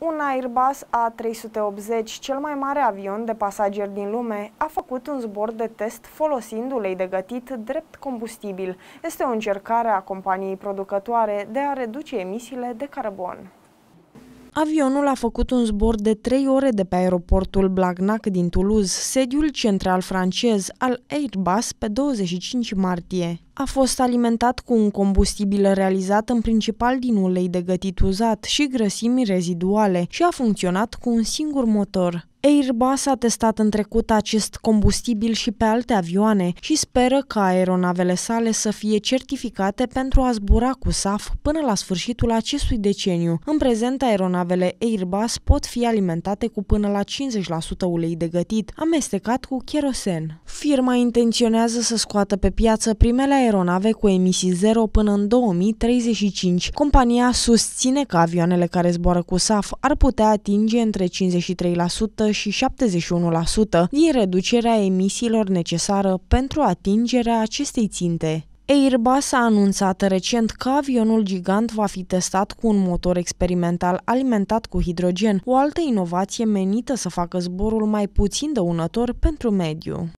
Un Airbus A380, cel mai mare avion de pasageri din lume, a făcut un zbor de test folosind ulei de gătit drept combustibil. Este o încercare a companiei producătoare de a reduce emisiile de carbon. Avionul a făcut un zbor de trei ore de pe aeroportul Blagnac din Toulouse, sediul central francez al Airbus, pe 25 martie. A fost alimentat cu un combustibil realizat în principal din ulei de gătit uzat și grăsimi reziduale și a funcționat cu un singur motor. Airbus a testat în trecut acest combustibil și pe alte avioane și speră ca aeronavele sale să fie certificate pentru a zbura cu SAF până la sfârșitul acestui deceniu. În prezent, aeronavele Airbus pot fi alimentate cu până la 50% ulei de gătit, amestecat cu cherosen. Firma intenționează să scoată pe piață primele aeronave cu emisii zero până în 2035. Compania susține că avioanele care zboară cu SAF ar putea atinge între 53% și 71% din reducerea emisiilor necesară pentru atingerea acestei ținte. Airbus a anunțat recent că avionul gigant va fi testat cu un motor experimental alimentat cu hidrogen, o altă inovație menită să facă zborul mai puțin dăunător pentru mediu.